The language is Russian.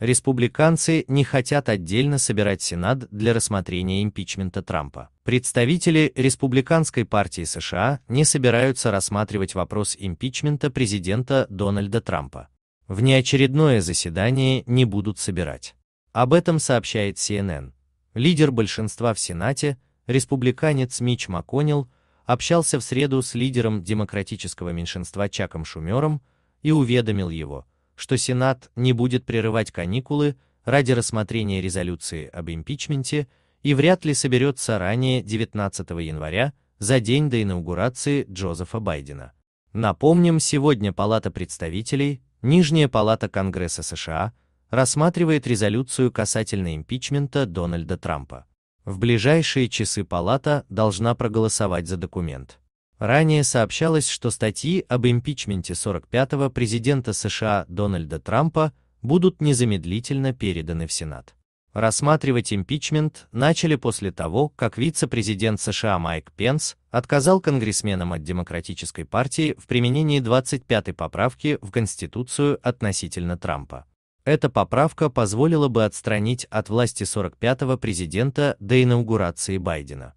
республиканцы не хотят отдельно собирать Сенат для рассмотрения импичмента Трампа. Представители Республиканской партии США не собираются рассматривать вопрос импичмента президента Дональда Трампа. В неочередное заседание не будут собирать. Об этом сообщает CNN. Лидер большинства в Сенате, республиканец Мич МакКоннелл, общался в среду с лидером демократического меньшинства Чаком Шумером и уведомил его, что Сенат не будет прерывать каникулы ради рассмотрения резолюции об импичменте и вряд ли соберется ранее 19 января, за день до инаугурации Джозефа Байдена. Напомним, сегодня Палата представителей, Нижняя палата Конгресса США, рассматривает резолюцию касательно импичмента Дональда Трампа. В ближайшие часы палата должна проголосовать за документ. Ранее сообщалось, что статьи об импичменте 45-го президента США Дональда Трампа будут незамедлительно переданы в Сенат. Рассматривать импичмент начали после того, как вице-президент США Майк Пенс отказал конгрессменам от Демократической партии в применении 25-й поправки в Конституцию относительно Трампа. Эта поправка позволила бы отстранить от власти 45-го президента до инаугурации Байдена.